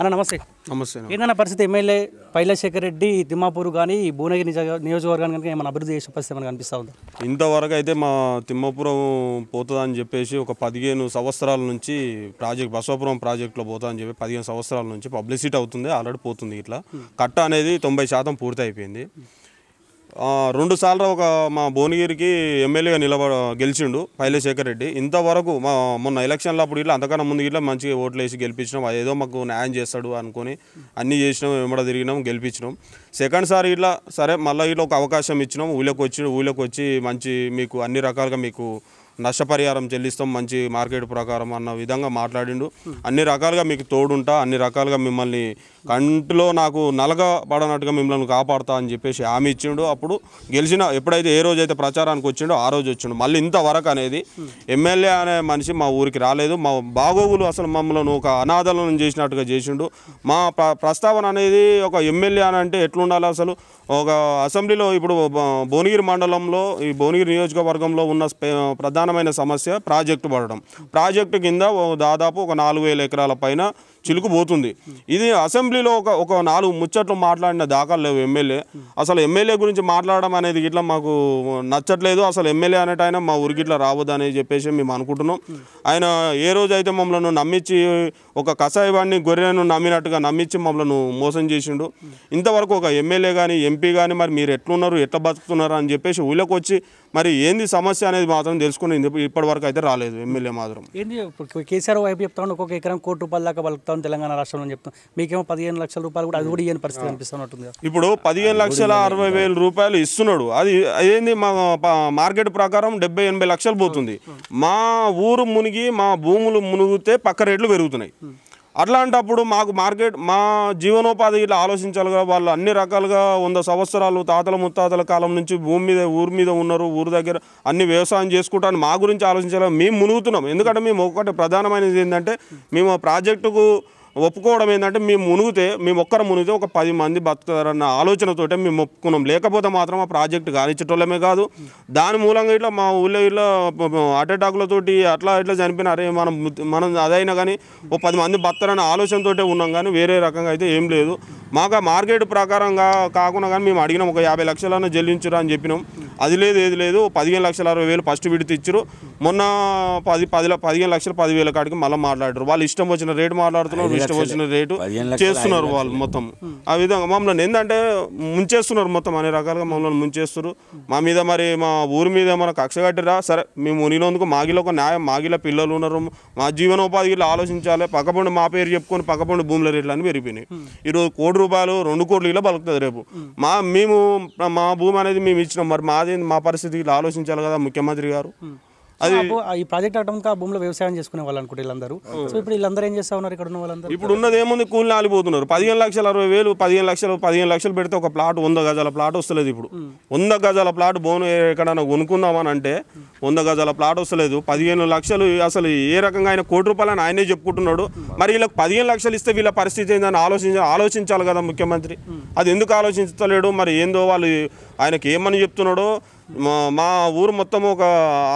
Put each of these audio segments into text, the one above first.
అన్న నమస్తే నమస్తే ఏంటన్న పరిస్థితి ఎమ్మెల్యే పైలశేఖర్ రెడ్డి తిమ్మాపూర్ కానీ భువనగిరి నియోజకవర్గాన్ని కనుక ఏమైనా అభివృద్ధి చేసే పరిస్థితి ఏమైనా అనిపిస్తూ ఉంది ఇంతవరకు అయితే మా తిమ్మాపురం పోతుందని చెప్పేసి ఒక పదిహేను సంవత్సరాల నుంచి ప్రాజెక్ట్ బసవపురం ప్రాజెక్టులో పోతుందని చెప్పి పదిహేను సంవత్సరాల నుంచి పబ్లిసిటీ అవుతుంది ఆల్రెడీ పోతుంది ఇట్లా కట్ట అనేది తొంభై శాతం పూర్తి అయిపోయింది రెండు సార్లు ఒక మా భువనగిరికి ఎమ్మెల్యేగా నిలబడ గెలిచిండు పైలశేఖర్ రెడ్డి ఇంతవరకు మా మొన్న ఎలక్షన్లో అప్పుడు ఇట్లా అంతకన్నా ముందు ఇట్లా మంచిగా ఓట్లు వేసి గెలిపించినాం ఏదో మాకు న్యాయం చేస్తాడు అనుకొని అన్నీ చేసినాం వెంబడ తిరిగినాం గెలిపించినాం సెకండ్ సారి ఇట్లా సరే మళ్ళీ ఇట్లా ఒక అవకాశం ఇచ్చినాం ఊళ్ళోకి వచ్చి ఊళ్ళోకి వచ్చి మంచి మీకు అన్ని రకాలుగా మీకు నష్టపరిహారం చెల్లిస్తాం మంచి మార్కెట్ ప్రకారం అన్న విధంగా మాట్లాడిండు అన్ని రకాలుగా మీకు తోడుంటా అన్ని రకాలుగా మిమ్మల్ని కంటిలో నాకు నలగ పడనట్టుగా మిమ్మల్ని కాపాడుతా అని చెప్పేసి హామీ ఇచ్చిండు అప్పుడు గెలిచిన ఎప్పుడైతే ఏ రోజు అయితే ప్రచారానికి వచ్చిండో ఆ రోజు వచ్చిండు మళ్ళీ ఇంతవరకు అనేది ఎమ్మెల్యే అనే మనిషి మా ఊరికి రాలేదు మా బాగోగులు అసలు మమ్మల్ని ఒక అనాథలను చేసినట్టుగా చేసిండు మా ప్రస్తావన అనేది ఒక ఎమ్మెల్యే అని అంటే ఎట్లుండాలి అసలు ఒక అసెంబ్లీలో ఇప్పుడు భువనగిరి మండలంలో ఈ భువనగిరి నియోజకవర్గంలో ఉన్న ప్రధానమైన సమస్య ప్రాజెక్టు పడడం ప్రాజెక్టు కింద దాదాపు ఒక నాలుగు వేల ఎకరాల పైన చిలుకుపోతుంది ఇది అసెంబ్లీలో ఒక ఒక నాలుగు ముచ్చట్లు మాట్లాడిన దాఖలు లేవు ఎమ్మెల్యే అసలు ఎమ్మెల్యే గురించి మాట్లాడడం అనేది ఇట్లా మాకు నచ్చట్లేదు అసలు ఎమ్మెల్యే అనేట మా ఊరికి ఇట్లా రావద్దు అనేది చెప్పేసి మేము అనుకుంటున్నాం ఆయన ఏ రోజైతే మమ్మల్ని నమ్మించి ఒక కషాయవాడిని గొర్రెను నమ్మినట్టుగా నమ్మించి మమ్మల్ని మోసం చేసిండు ఇంతవరకు ఒక ఎమ్మెల్యే కానీ ఎంపీ కానీ మరి మీరు ఎట్లున్నారు ఎట్లా బతుకుతున్నారు అని చెప్పేసి ఊళ్ళకి వచ్చి మరి ఏంది సమస్య అనేది మాత్రం తెలుసుకుని ఇప్పటివరకు అయితే రాలేదు ఎమ్మెల్యే మాత్రం ఏంటి కేసీఆర్ వైపు చెప్తా ఒక్కొక్క ఎకరం కోటి రూపాయల దాకా బలుకుతాం తెలంగాణ రాష్ట్రంలో చెప్తాం మీకేమో పదిహేను లక్షల రూపాయలు కూడా అది కూడా పరిస్థితి అనిపిస్తున్నట్టుంది ఇప్పుడు పదిహేను లక్షల అరవై వేల రూపాయలు ఇస్తున్నాడు అది ఏంది మా మార్కెట్ ప్రకారం డెబ్బై ఎనభై లక్షలు పోతుంది మా ఊరు మునిగి మా భూములు మునిగితే పక్క రేట్లు పెరుగుతున్నాయి అట్లాంటప్పుడు మాకు మార్కెట్ మా జీవనోపాధి ఇట్లా ఆలోచించాలిగా వాళ్ళు అన్ని రకాలుగా వంద సంవత్సరాలు తాతల ముత్తాతల కాలం నుంచి భూమి మీద ఊరి మీద ఉన్నారు ఊరి దగ్గర అన్ని వ్యవసాయం చేసుకుంటాను మా గురించి ఆలోచించాలి మేము మునుగుతున్నాం ఎందుకంటే మేము ఒకటి ప్రధానమైనది ఏంటంటే మేము ప్రాజెక్టుకు ఒప్పుకోవడం ఏంటంటే మేము మునిగితే మేము ఒక్కరు మునిగితే ఒక పది మంది బతుకుతారన్న ఆలోచనతోటే మేము ఒప్పుకున్నాం లేకపోతే మాత్రం ఆ ప్రాజెక్ట్ కానిచ్చేటోళ్ళమే కాదు దాని మూలంగా ఇట్లా మా ఊళ్ళో ఇట్లా అటాక్లతోటి అట్లా ఇట్లా చనిపోయిన అరే మనం మనం అదైనా కానీ ఒక పది మంది బతారన్న ఆలోచనతోటే ఉన్నాం కానీ వేరే రకంగా అయితే ఏం లేదు మాకు మార్కెట్ ప్రకారంగా కాకుండా కానీ మేము అడిగినాం ఒక యాభై లక్షలన్నా చెల్లించురా అని చెప్పినాం అది లేదు ఏది లేదు పదిహేను లక్షల అరవై వేలు ఫస్ట్ విడత ఇచ్చారు మొన్న పది పది పదిహేను లక్షలు పదివేల కాడికి మళ్ళీ మాట్లాడారు వాళ్ళు ఇష్టం వచ్చిన రేటు మాట్లాడుతున్నారు ఇష్టం వచ్చిన రేటు చేస్తున్నారు వాళ్ళు మొత్తం ఆ విధంగా మమ్మల్ని ఏంటంటే ముంచేస్తున్నారు మొత్తం అనే రకాలుగా మమ్మల్ని ముంచేస్తారు మా మీద మరి మా ఊరి మీద మన కక్ష కట్టిరా సరే మేము మునిలోందుకు మాగిలో ఒక న్యాయం మాగిలో పిల్లలు ఉన్నారు మా జీవనోపాధి ఇట్లా ఆలోచించాలి పక్కపండి మా పేరు చెప్పుకొని పక్కపండి భూముల రేట్లు అని పెరిగిపోయినాయి ఈరోజు కోటి రూపాయలు రెండు కోట్లు ఇలా బలుకుతుంది రేపు మా మేము మా భూమి అనేది మేము ఇచ్చినాం మరి మా మాదేంది మా పరిస్థితి ఇలా ఆలోచించాలి కదా ముఖ్యమంత్రి గారు hmm. అది ఈ ప్రాజెక్ట్ అవడం ఆ భూమిలో వ్యవసాయం చేసుకునే వాళ్ళు అనుకుంటారు వీళ్ళందరూ సో ఇప్పుడు వీళ్ళందరూ ఏం చేస్తా ఉన్నారు ఇక్కడ ఉన్న వాళ్ళందరూ ఇప్పుడు ఉన్నది ఏముంది కూలి ఆలిపోతున్నారు పదిహేను లక్షల అరవై వేలు పదిహేను లక్షలు పదిహేను లక్షలు పెడితే ఒక ప్లాట్ వంద గజాల ప్లాట్ వస్తలేదు ఇప్పుడు వంద గజాల ప్లాట్ బోను ఎక్కడైనా కొనుక్కుందామని అంటే వంద గజాల ప్లాట్ వస్తలేదు పదిహేను లక్షలు అసలు ఏ రకంగా ఆయన కోటి రూపాయలని ఆయనే చెప్పుకుంటున్నాడు మరి వీళ్ళకి పదిహేను లక్షలు ఇస్తే వీళ్ళ పరిస్థితి ఏందని ఆలోచించ ఆలోచించాలి కదా ముఖ్యమంత్రి అది ఎందుకు ఆలోచించలేడు మరి ఏందో వాళ్ళు ఆయనకి ఏమని చెప్తున్నాడో మా మా ఊరు మొత్తం ఒక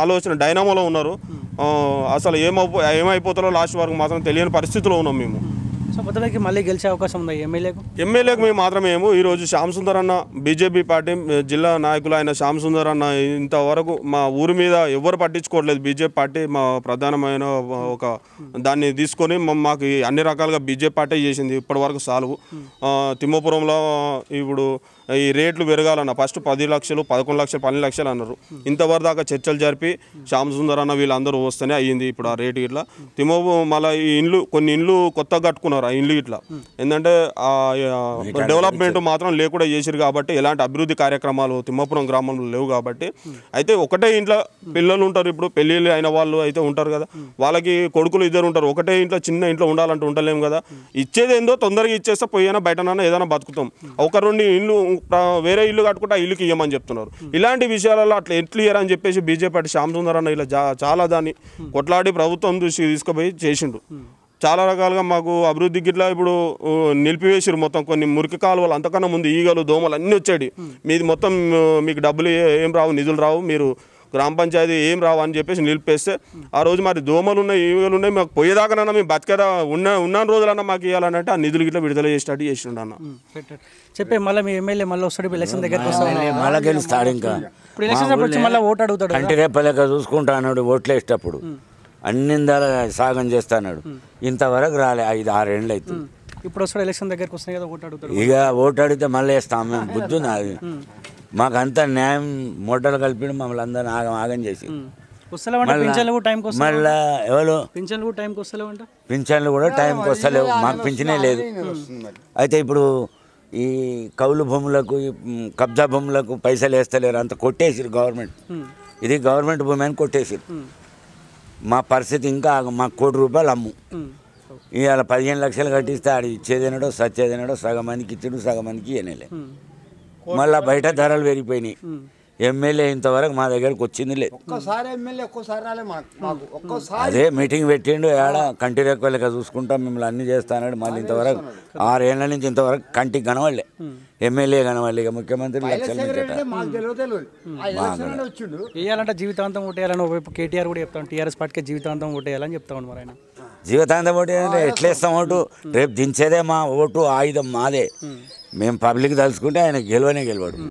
ఆలోచన డైనామోలో ఉన్నారు అసలు ఏమవు ఏమైపోతారో లాస్ట్ వరకు మాత్రం తెలియని పరిస్థితిలో ఉన్నాం మేము మళ్ళీ గెలిచే అవకాశం ఉందా ఎమ్మెల్యేకు ఎమ్మెల్యేకు మేము మాత్రమే ఏమో ఈరోజు శ్యామ్ సుందర్ అన్న బీజేపీ పార్టీ జిల్లా నాయకులు ఆయన శ్యామ్ సుందర్ అన్న ఇంతవరకు మా ఊరి మీద ఎవరు పట్టించుకోవట్లేదు బీజేపీ పార్టీ మా ప్రధానమైన ఒక దాన్ని తీసుకొని మాకు అన్ని రకాలుగా బీజేపీ పార్టీ చేసింది ఇప్పటివరకు సాల్వ్ తిమ్మపురంలో ఇప్పుడు ఈ రేట్లు పెరగాలన్న ఫస్ట్ పది లక్షలు పదకొండు లక్షలు పన్నెండు లక్షలు అన్నారు ఇంతవరకు దాకా చర్చలు జరిపి శ్యామ్ సుందర్ అన్న వీళ్ళందరూ వస్తేనే అయ్యింది ఇప్పుడు ఆ రేటు ఇట్లా తిమో మళ్ళీ ఈ ఇండ్లు కొన్ని ఇండ్లు కొత్తగా కట్టుకున్నారు ఆ ఇండ్లు ఇట్లా ఏంటంటే డెవలప్మెంట్ మాత్రం లేకుండా చేసారు కాబట్టి ఎలాంటి అభివృద్ధి కార్యక్రమాలు తిమ్మపురం గ్రామంలో లేవు కాబట్టి అయితే ఒకటే ఇంట్లో పిల్లలు ఉంటారు ఇప్పుడు పెళ్ళిళ్ళు అయిన వాళ్ళు అయితే ఉంటారు కదా వాళ్ళకి కొడుకులు ఇద్దరు ఉంటారు ఒకటే ఇంట్లో చిన్న ఇంట్లో ఉండాలంటే ఉండలేము కదా ఇచ్చేది ఏందో తొందరగా ఇచ్చేస్తే పోయినా బయటనన్నా ఏదైనా బతుకుతాం ఒక రెండు ఇండ్లు వేరే ఇల్లు కట్టుకుంటే ఆ ఇల్లుకి ఇవ్వమని చెప్తున్నారు ఇలాంటి విషయాలలో అట్లా ఎట్లు ఇయ్యారని చెప్పేసి బీజేపీ పార్టీ శ్యామసుందర్ అన్న ఇలా చాలా దాన్ని కొట్లాడి ప్రభుత్వం దృష్టికి తీసుకుపోయి చేసిండు చాలా రకాలుగా మాకు అభివృద్ధి గిట్లా ఇప్పుడు నిలిపివేసారు మొత్తం కొన్ని మురికి కాలువలు అంతకన్నా ముందు ఈగలు దోమలు అన్నీ వచ్చాడు మీది మొత్తం మీకు డబ్బులు ఏం రావు నిధులు రావు మీరు గ్రామ పంచాయతీ ఏం రావని అని చెప్పేసి నిలిపేస్తే ఆ రోజు మరి దోమలు ఉన్నాయి ఈవెలు ఉన్నాయి మాకు పోయేదాకానన్నా మేము బతికేదా ఉన్న ఉన్న రోజులన్నా మాకు ఇవ్వాలన్నట్టు ఆ నిధులు గిట్లా విడుదల చేసినట్టు చేసి అన్న చెప్పే మళ్ళీ మీ ఎమ్మెల్యే మళ్ళీ వస్తాడు ఎలక్షన్ దగ్గరకు వస్తాడు మళ్ళీ గెలుస్తాడు ఇంకా ఎలక్షన్ మళ్ళీ ఓటు అడుగుతాడు రేపు రేపలేక చూసుకుంటా అన్నాడు ఓట్లు వేసేటప్పుడు అన్ని సాగం చేస్తాడు ఇంతవరకు రాలే ఐదు ఆరేళ్ళు అవుతుంది ఇప్పుడు వస్తాడు ఎలక్షన్ దగ్గరకు వస్తాయి కదా ఓటు అడుగుతాడు ఇక ఓటు అడిగితే మళ్ళీ వేస్తాం మేము బుద్ధి నాది మాకంతా న్యాయం మూటలు కలిపి మమ్మల్ని అందరిని ఆగం ఆగం చేసి పింఛన్లు మళ్ళా ఎవరు పింఛన్లు కూడా టైంకి వస్తలేవు మాకు పింఛనే లేదు అయితే ఇప్పుడు ఈ కౌలు భూములకు కబ్జా భూములకు పైసలు వేస్తలేరు అంత కొట్టేసిరు గవర్నమెంట్ ఇది గవర్నమెంట్ భూమి అని కొట్టేసిరు మా పరిస్థితి ఇంకా మాకు కోటి రూపాయలు అమ్ము ఇవాళ పదిహేను లక్షలు కట్టిస్తే ఆడు ఇచ్చేదేనాడో సచ్చేదేనాడో సగం మందికి ఇచ్చాడు సగం మందికి మళ్ళీ బయట ధరలు పెరిగిపోయినాయి ఎమ్మెల్యే ఇంతవరకు మా దగ్గరకు వచ్చింది అదే మీటింగ్ పెట్టిండు ఏడ కంటి రెక్కలక చూసుకుంటాం మిమ్మల్ని అన్ని చేస్తానాడు మళ్ళీ ఇంతవరకు ఆరేళ్ల నుంచి ఇంతవరకు కంటికి కనవాళ్ళే ఎమ్మెల్యే కనవాళ్ళు ఇక ముఖ్యమంత్రి వేయాలంటే జీవితాంతం ఓటేయాలని కేటీఆర్ కూడా చెప్తాం టీఆర్ఎస్ పార్టీకి జీవితాంతం ఓటేయాలని చెప్తా ఉన్నారు జీవితాంతం ఓటు ఎట్లేస్తాం ఓటు రేపు దించేదే మా ఓటు ఆయుధం మాదే మేము పబ్లిక్ తలుచుకుంటే ఆయన గెలవనే గెలవడు